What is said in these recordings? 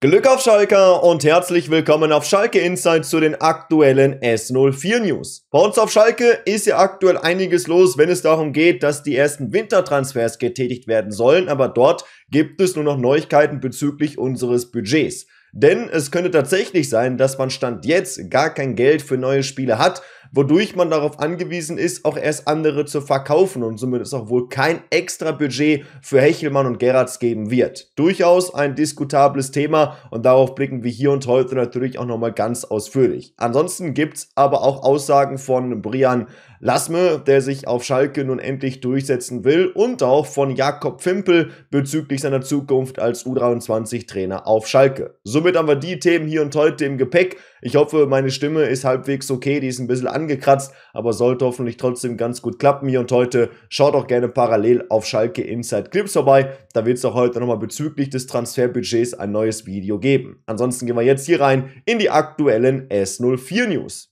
Glück auf Schalke und herzlich willkommen auf Schalke Insight zu den aktuellen S04 News. Bei uns auf Schalke ist ja aktuell einiges los, wenn es darum geht, dass die ersten Wintertransfers getätigt werden sollen, aber dort gibt es nur noch Neuigkeiten bezüglich unseres Budgets. Denn es könnte tatsächlich sein, dass man Stand jetzt gar kein Geld für neue Spiele hat wodurch man darauf angewiesen ist, auch erst andere zu verkaufen und somit es auch wohl kein extra Budget für Hechelmann und Gerrards geben wird. Durchaus ein diskutables Thema und darauf blicken wir hier und heute natürlich auch nochmal ganz ausführlich. Ansonsten gibt's aber auch Aussagen von Brian Lasme, der sich auf Schalke nun endlich durchsetzen will und auch von Jakob Fimpel bezüglich seiner Zukunft als U23-Trainer auf Schalke. Somit haben wir die Themen hier und heute im Gepäck. Ich hoffe, meine Stimme ist halbwegs okay, die ist ein bisschen angekratzt, aber sollte hoffentlich trotzdem ganz gut klappen hier und heute. Schaut auch gerne parallel auf Schalke Inside Clips vorbei, da wird es auch heute nochmal bezüglich des Transferbudgets ein neues Video geben. Ansonsten gehen wir jetzt hier rein in die aktuellen S04 News.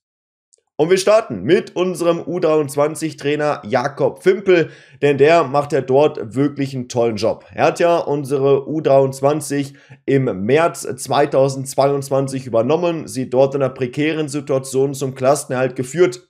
Und wir starten mit unserem U23-Trainer Jakob Fimpel, denn der macht ja dort wirklich einen tollen Job. Er hat ja unsere U23 im März 2022 übernommen, sie dort in einer prekären Situation zum Klassenerhalt geführt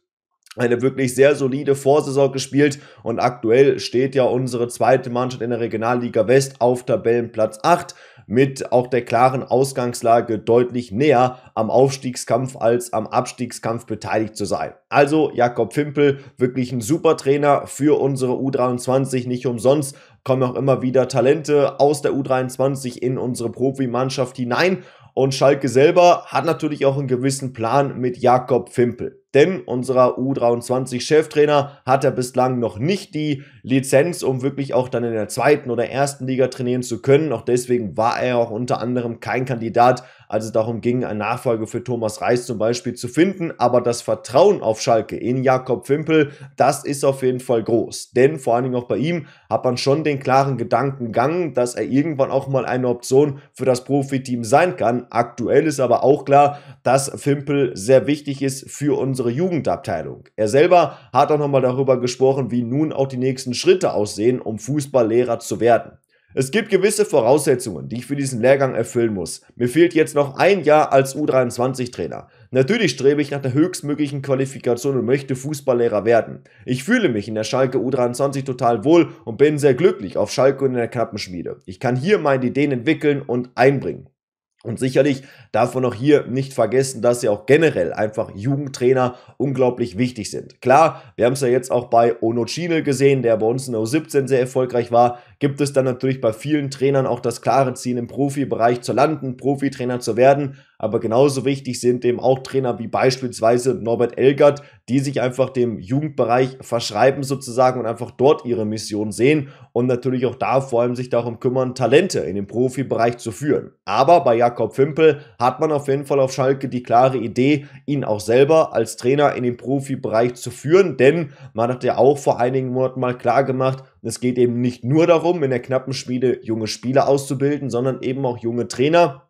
eine wirklich sehr solide Vorsaison gespielt und aktuell steht ja unsere zweite Mannschaft in der Regionalliga West auf Tabellenplatz 8 mit auch der klaren Ausgangslage deutlich näher am Aufstiegskampf als am Abstiegskampf beteiligt zu sein. Also Jakob Fimpel, wirklich ein super Trainer für unsere U23, nicht umsonst kommen auch immer wieder Talente aus der U23 in unsere Profimannschaft hinein und Schalke selber hat natürlich auch einen gewissen Plan mit Jakob Fimpel. Denn unserer U23-Cheftrainer hat er bislang noch nicht die Lizenz, um wirklich auch dann in der zweiten oder ersten Liga trainieren zu können. Auch deswegen war er auch unter anderem kein Kandidat als es darum ging, eine Nachfolge für Thomas Reis zum Beispiel zu finden. Aber das Vertrauen auf Schalke in Jakob Fimpel, das ist auf jeden Fall groß. Denn vor allen Dingen auch bei ihm hat man schon den klaren Gedankengang, dass er irgendwann auch mal eine Option für das Profiteam sein kann. Aktuell ist aber auch klar, dass Fimpel sehr wichtig ist für unsere Jugendabteilung. Er selber hat auch nochmal darüber gesprochen, wie nun auch die nächsten Schritte aussehen, um Fußballlehrer zu werden. Es gibt gewisse Voraussetzungen, die ich für diesen Lehrgang erfüllen muss. Mir fehlt jetzt noch ein Jahr als U23-Trainer. Natürlich strebe ich nach der höchstmöglichen Qualifikation und möchte Fußballlehrer werden. Ich fühle mich in der Schalke U23 total wohl und bin sehr glücklich auf Schalke und in der Knappenschmiede. Ich kann hier meine Ideen entwickeln und einbringen. Und sicherlich darf man auch hier nicht vergessen, dass ja auch generell einfach Jugendtrainer unglaublich wichtig sind. Klar, wir haben es ja jetzt auch bei Ono gesehen, der bei uns in der U17 sehr erfolgreich war gibt es dann natürlich bei vielen Trainern auch das klare Ziel, im Profibereich zu landen, Profitrainer zu werden. Aber genauso wichtig sind eben auch Trainer wie beispielsweise Norbert Elgert, die sich einfach dem Jugendbereich verschreiben sozusagen und einfach dort ihre Mission sehen und natürlich auch da vor allem sich darum kümmern, Talente in den Profibereich zu führen. Aber bei Jakob Fimpel hat man auf jeden Fall auf Schalke die klare Idee, ihn auch selber als Trainer in den Profibereich zu führen, denn man hat ja auch vor einigen Monaten mal klar gemacht, es geht eben nicht nur darum, in der knappen Schmiede junge Spieler auszubilden, sondern eben auch junge Trainer,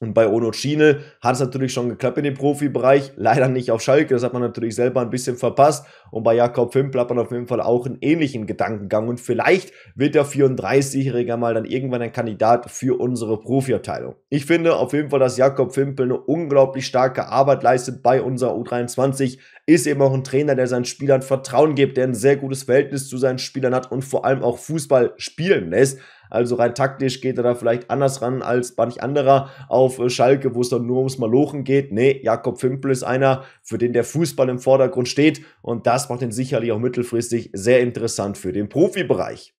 und bei Ono Schiene hat es natürlich schon geklappt in dem Profibereich, leider nicht auf Schalke, das hat man natürlich selber ein bisschen verpasst. Und bei Jakob Fimpel hat man auf jeden Fall auch einen ähnlichen Gedankengang. Und vielleicht wird der 34-Jährige mal dann irgendwann ein Kandidat für unsere Profiabteilung. Ich finde auf jeden Fall, dass Jakob Fimpel eine unglaublich starke Arbeit leistet bei unserer U23. Ist eben auch ein Trainer, der seinen Spielern Vertrauen gibt, der ein sehr gutes Verhältnis zu seinen Spielern hat und vor allem auch Fußball spielen lässt. Also rein taktisch geht er da vielleicht anders ran als manch anderer auf äh, Schalke, wo es dann nur ums Malochen geht. Nee, Jakob Fimpel ist einer, für den der Fußball im Vordergrund steht und das macht ihn sicherlich auch mittelfristig sehr interessant für den Profibereich.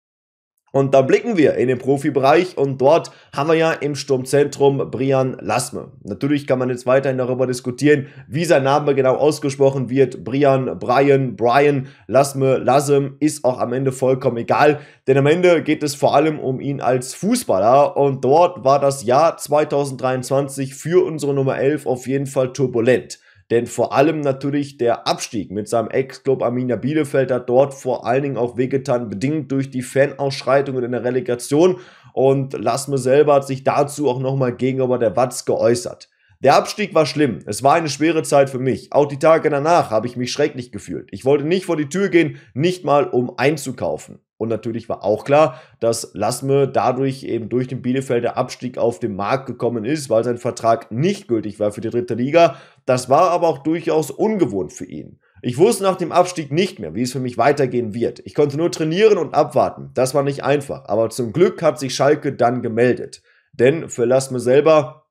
Und da blicken wir in den Profibereich und dort haben wir ja im Sturmzentrum Brian Lasme. Natürlich kann man jetzt weiterhin darüber diskutieren, wie sein Name genau ausgesprochen wird. Brian, Brian, Brian, Lasme, Lasem ist auch am Ende vollkommen egal, denn am Ende geht es vor allem um ihn als Fußballer und dort war das Jahr 2023 für unsere Nummer 11 auf jeden Fall turbulent. Denn vor allem natürlich der Abstieg mit seinem Ex-Club Arminia Bielefeld hat dort vor allen Dingen auch wehgetan, bedingt durch die Fanausschreitungen in der Relegation. Und Lasme selber hat sich dazu auch nochmal gegenüber der Watz geäußert. Der Abstieg war schlimm. Es war eine schwere Zeit für mich. Auch die Tage danach habe ich mich schrecklich gefühlt. Ich wollte nicht vor die Tür gehen, nicht mal um einzukaufen. Und natürlich war auch klar, dass Lasme dadurch eben durch den Bielefelder Abstieg auf den Markt gekommen ist, weil sein Vertrag nicht gültig war für die dritte Liga. Das war aber auch durchaus ungewohnt für ihn. Ich wusste nach dem Abstieg nicht mehr, wie es für mich weitergehen wird. Ich konnte nur trainieren und abwarten. Das war nicht einfach. Aber zum Glück hat sich Schalke dann gemeldet. Denn für Lasme selber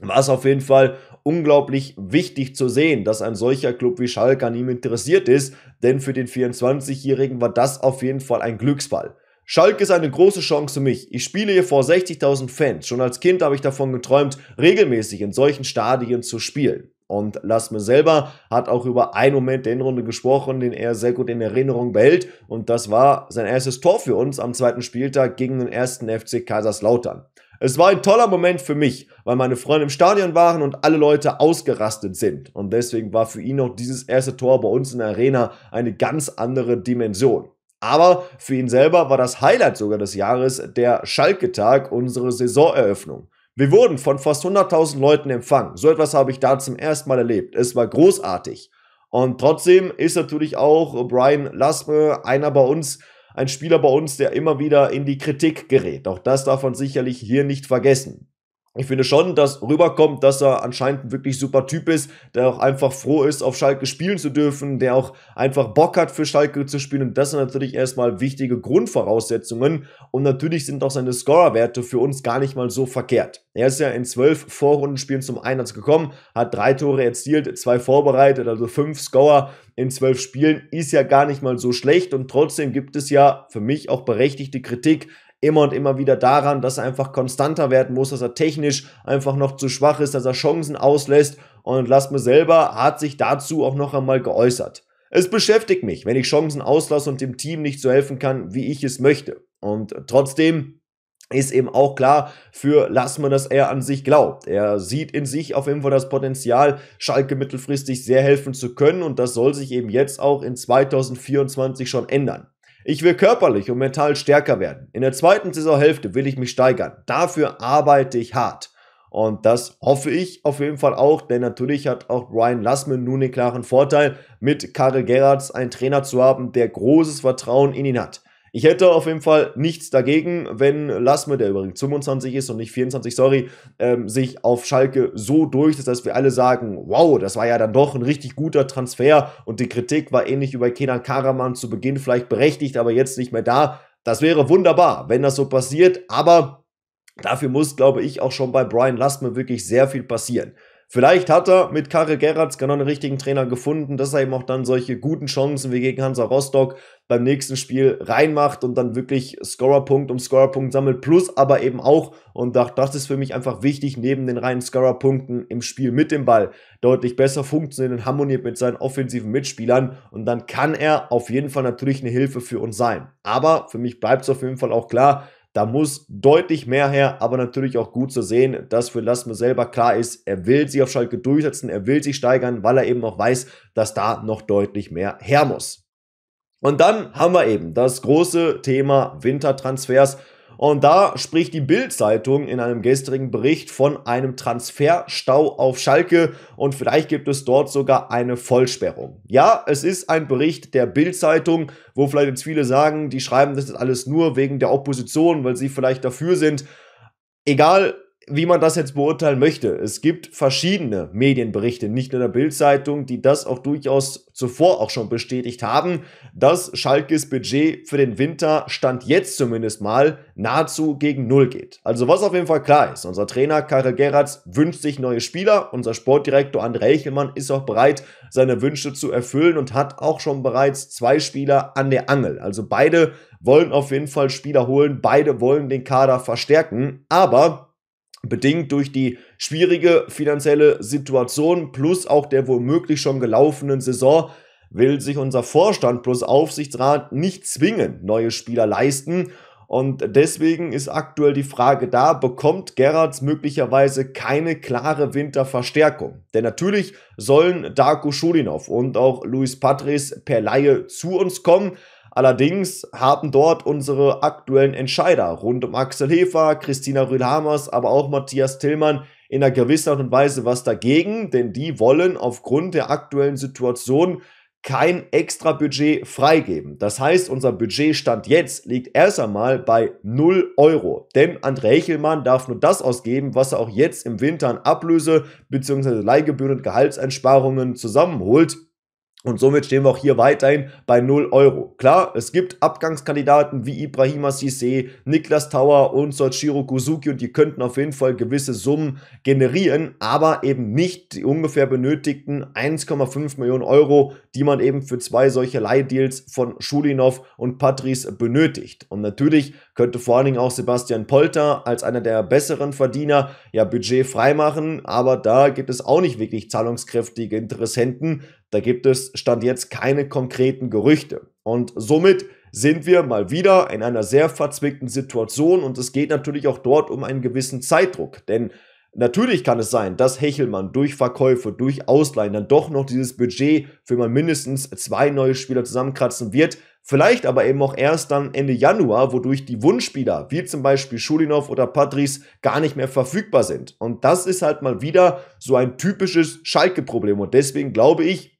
war es auf jeden Fall unglaublich wichtig zu sehen, dass ein solcher Club wie Schalke an ihm interessiert ist, denn für den 24-Jährigen war das auf jeden Fall ein Glücksfall. Schalke ist eine große Chance für mich. Ich spiele hier vor 60.000 Fans. Schon als Kind habe ich davon geträumt, regelmäßig in solchen Stadien zu spielen. Und Lassme selber hat auch über einen Moment der Endrunde gesprochen, den er sehr gut in Erinnerung behält. Und das war sein erstes Tor für uns am zweiten Spieltag gegen den ersten FC Kaiserslautern. Es war ein toller Moment für mich, weil meine Freunde im Stadion waren und alle Leute ausgerastet sind. Und deswegen war für ihn auch dieses erste Tor bei uns in der Arena eine ganz andere Dimension. Aber für ihn selber war das Highlight sogar des Jahres der Schalke-Tag, unsere Saisoneröffnung. Wir wurden von fast 100.000 Leuten empfangen. So etwas habe ich da zum ersten Mal erlebt. Es war großartig. Und trotzdem ist natürlich auch Brian Lasme einer bei uns, ein Spieler bei uns, der immer wieder in die Kritik gerät. Auch das darf man sicherlich hier nicht vergessen ich finde schon, dass rüberkommt, dass er anscheinend ein wirklich super Typ ist, der auch einfach froh ist, auf Schalke spielen zu dürfen, der auch einfach Bock hat, für Schalke zu spielen. Und das sind natürlich erstmal wichtige Grundvoraussetzungen. Und natürlich sind auch seine Scorerwerte für uns gar nicht mal so verkehrt. Er ist ja in zwölf Vorrundenspielen zum Einsatz gekommen, hat drei Tore erzielt, zwei vorbereitet, also fünf Scorer in zwölf Spielen ist ja gar nicht mal so schlecht und trotzdem gibt es ja für mich auch berechtigte Kritik immer und immer wieder daran, dass er einfach konstanter werden muss, dass er technisch einfach noch zu schwach ist, dass er Chancen auslässt. Und Lasme selber hat sich dazu auch noch einmal geäußert. Es beschäftigt mich, wenn ich Chancen auslasse und dem Team nicht so helfen kann, wie ich es möchte. Und trotzdem ist eben auch klar für Lassmann, dass er an sich glaubt. Er sieht in sich auf jeden Fall das Potenzial, Schalke mittelfristig sehr helfen zu können und das soll sich eben jetzt auch in 2024 schon ändern. Ich will körperlich und mental stärker werden. In der zweiten Saisonhälfte will ich mich steigern. Dafür arbeite ich hart. Und das hoffe ich auf jeden Fall auch, denn natürlich hat auch Brian Lassman nun den klaren Vorteil, mit Karel Gerrards einen Trainer zu haben, der großes Vertrauen in ihn hat. Ich hätte auf jeden Fall nichts dagegen, wenn Lassme, der übrigens 25 ist und nicht 24, sorry, ähm, sich auf Schalke so durch, dass wir alle sagen, wow, das war ja dann doch ein richtig guter Transfer und die Kritik war ähnlich wie bei Kenan Karaman zu Beginn vielleicht berechtigt, aber jetzt nicht mehr da. Das wäre wunderbar, wenn das so passiert, aber dafür muss, glaube ich, auch schon bei Brian Lassme wirklich sehr viel passieren. Vielleicht hat er mit Karel Gerrards genau den richtigen Trainer gefunden, dass er eben auch dann solche guten Chancen wie gegen Hansa Rostock beim nächsten Spiel reinmacht und dann wirklich Scorerpunkt um Scorerpunkt sammelt, plus aber eben auch, und das ist für mich einfach wichtig, neben den reinen Scorerpunkten im Spiel mit dem Ball deutlich besser funktioniert und harmoniert mit seinen offensiven Mitspielern und dann kann er auf jeden Fall natürlich eine Hilfe für uns sein. Aber für mich bleibt es auf jeden Fall auch klar, da muss deutlich mehr her, aber natürlich auch gut zu sehen, dass für Lasme selber klar ist, er will sich auf Schalke durchsetzen, er will sich steigern, weil er eben auch weiß, dass da noch deutlich mehr her muss. Und dann haben wir eben das große Thema Wintertransfers. Und da spricht die Bild-Zeitung in einem gestrigen Bericht von einem Transferstau auf Schalke und vielleicht gibt es dort sogar eine Vollsperrung. Ja, es ist ein Bericht der Bild-Zeitung, wo vielleicht jetzt viele sagen, die schreiben das alles nur wegen der Opposition, weil sie vielleicht dafür sind. Egal, wie man das jetzt beurteilen möchte. Es gibt verschiedene Medienberichte, nicht nur in der Bildzeitung, die das auch durchaus zuvor auch schon bestätigt haben, dass Schalkes Budget für den Winter stand jetzt zumindest mal nahezu gegen Null geht. Also was auf jeden Fall klar ist, unser Trainer Karel Gerrards wünscht sich neue Spieler, unser Sportdirektor André Eichelmann ist auch bereit, seine Wünsche zu erfüllen und hat auch schon bereits zwei Spieler an der Angel. Also beide wollen auf jeden Fall Spieler holen, beide wollen den Kader verstärken, aber bedingt durch die schwierige finanzielle Situation plus auch der womöglich schon gelaufenen Saison will sich unser Vorstand plus Aufsichtsrat nicht zwingend neue Spieler leisten. Und deswegen ist aktuell die Frage da, bekommt Gerrards möglicherweise keine klare Winterverstärkung? Denn natürlich sollen Darko Schulinov und auch Luis Patres per Laie zu uns kommen, Allerdings haben dort unsere aktuellen Entscheider rund um Axel Hefer, Christina Rühl-Hamers, aber auch Matthias Tillmann in einer gewissen Art und Weise was dagegen, denn die wollen aufgrund der aktuellen Situation kein extra Budget freigeben. Das heißt, unser Budgetstand jetzt liegt erst einmal bei 0 Euro. Denn André Hechelmann darf nur das ausgeben, was er auch jetzt im Winter an Ablöse bzw. Leihgebühren und Gehaltseinsparungen zusammenholt. Und somit stehen wir auch hier weiterhin bei 0 Euro. Klar, es gibt Abgangskandidaten wie Ibrahima Sissé, Niklas Tauer und Soichiro Kuzuki und die könnten auf jeden Fall gewisse Summen generieren, aber eben nicht die ungefähr benötigten 1,5 Millionen Euro, die man eben für zwei solche Leihdeals von Schulinov und Patrice benötigt. Und natürlich könnte vor allen Dingen auch Sebastian Polter als einer der besseren Verdiener ja Budget freimachen, aber da gibt es auch nicht wirklich zahlungskräftige Interessenten. Da gibt es stand jetzt keine konkreten Gerüchte. Und somit sind wir mal wieder in einer sehr verzwickten Situation und es geht natürlich auch dort um einen gewissen Zeitdruck, denn Natürlich kann es sein, dass Hechelmann durch Verkäufe, durch Ausleihen dann doch noch dieses Budget für mal mindestens zwei neue Spieler zusammenkratzen wird. Vielleicht aber eben auch erst dann Ende Januar, wodurch die Wunschspieler, wie zum Beispiel Schulinov oder Patrice, gar nicht mehr verfügbar sind. Und das ist halt mal wieder so ein typisches Schalke-Problem. Und deswegen glaube ich,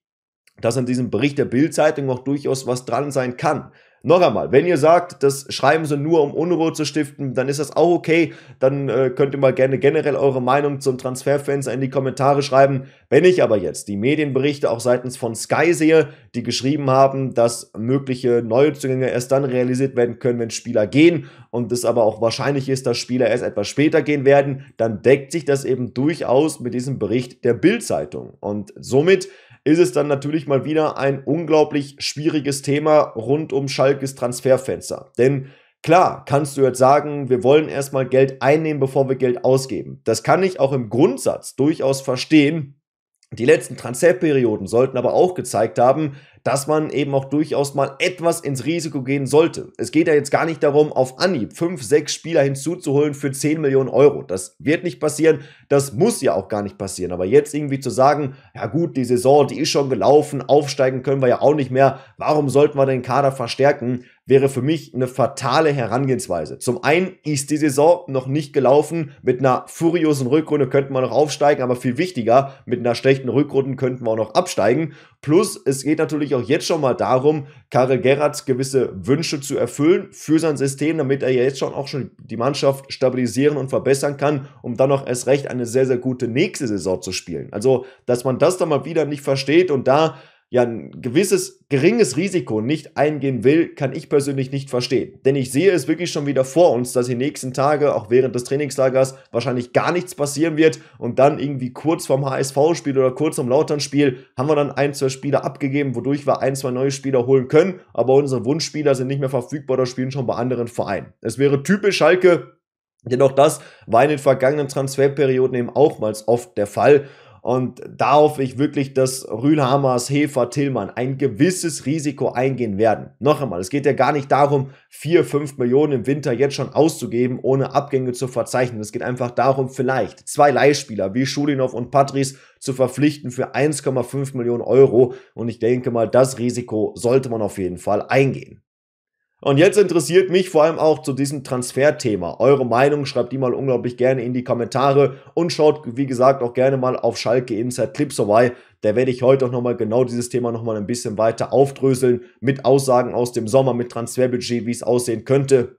dass an diesem Bericht der Bild-Zeitung auch durchaus was dran sein kann. Noch einmal, wenn ihr sagt, das schreiben sie nur, um Unruhe zu stiften, dann ist das auch okay. Dann äh, könnt ihr mal gerne generell eure Meinung zum Transferfenster in die Kommentare schreiben. Wenn ich aber jetzt die Medienberichte auch seitens von Sky sehe, die geschrieben haben, dass mögliche Neuzugänge erst dann realisiert werden können, wenn Spieler gehen und es aber auch wahrscheinlich ist, dass Spieler erst etwas später gehen werden, dann deckt sich das eben durchaus mit diesem Bericht der Bild-Zeitung. Und somit ist es dann natürlich mal wieder ein unglaublich schwieriges Thema rund um Schalkes Transferfenster. Denn Klar, kannst du jetzt sagen, wir wollen erstmal Geld einnehmen, bevor wir Geld ausgeben. Das kann ich auch im Grundsatz durchaus verstehen, die letzten Transferperioden sollten aber auch gezeigt haben, dass man eben auch durchaus mal etwas ins Risiko gehen sollte. Es geht ja jetzt gar nicht darum, auf Anhieb fünf, sechs Spieler hinzuzuholen für 10 Millionen Euro. Das wird nicht passieren, das muss ja auch gar nicht passieren. Aber jetzt irgendwie zu sagen, ja gut, die Saison, die ist schon gelaufen, aufsteigen können wir ja auch nicht mehr, warum sollten wir den Kader verstärken? wäre für mich eine fatale Herangehensweise. Zum einen ist die Saison noch nicht gelaufen. Mit einer furiosen Rückrunde könnten wir noch aufsteigen, aber viel wichtiger, mit einer schlechten Rückrunde könnten wir auch noch absteigen. Plus, es geht natürlich auch jetzt schon mal darum, Karel Gerrards gewisse Wünsche zu erfüllen für sein System, damit er jetzt schon auch schon die Mannschaft stabilisieren und verbessern kann, um dann noch erst recht eine sehr, sehr gute nächste Saison zu spielen. Also, dass man das dann mal wieder nicht versteht und da ja ein gewisses geringes Risiko nicht eingehen will, kann ich persönlich nicht verstehen. Denn ich sehe es wirklich schon wieder vor uns, dass die nächsten Tage, auch während des Trainingslagers, wahrscheinlich gar nichts passieren wird und dann irgendwie kurz vorm HSV-Spiel oder kurz vorm Lautern-Spiel haben wir dann ein, zwei Spieler abgegeben, wodurch wir ein, zwei neue Spieler holen können, aber unsere Wunschspieler sind nicht mehr verfügbar oder spielen schon bei anderen Vereinen. Es wäre typisch Schalke, Jedoch das war in den vergangenen Transferperioden eben auch mal oft der Fall. Und da hoffe ich wirklich, dass Rühlhamers, Hefer, Tillmann ein gewisses Risiko eingehen werden. Noch einmal, es geht ja gar nicht darum, 4, 5 Millionen im Winter jetzt schon auszugeben, ohne Abgänge zu verzeichnen. Es geht einfach darum, vielleicht zwei Leihspieler wie Schulinov und Patrice zu verpflichten für 1,5 Millionen Euro. Und ich denke mal, das Risiko sollte man auf jeden Fall eingehen. Und jetzt interessiert mich vor allem auch zu diesem Transferthema. Eure Meinung schreibt die mal unglaublich gerne in die Kommentare und schaut, wie gesagt, auch gerne mal auf Schalke Inside Clips vorbei. Da werde ich heute auch nochmal genau dieses Thema nochmal ein bisschen weiter aufdröseln mit Aussagen aus dem Sommer, mit Transferbudget, wie es aussehen könnte.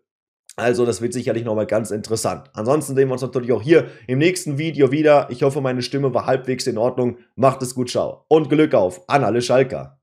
Also das wird sicherlich nochmal ganz interessant. Ansonsten sehen wir uns natürlich auch hier im nächsten Video wieder. Ich hoffe, meine Stimme war halbwegs in Ordnung. Macht es gut, ciao und Glück auf an alle Schalker.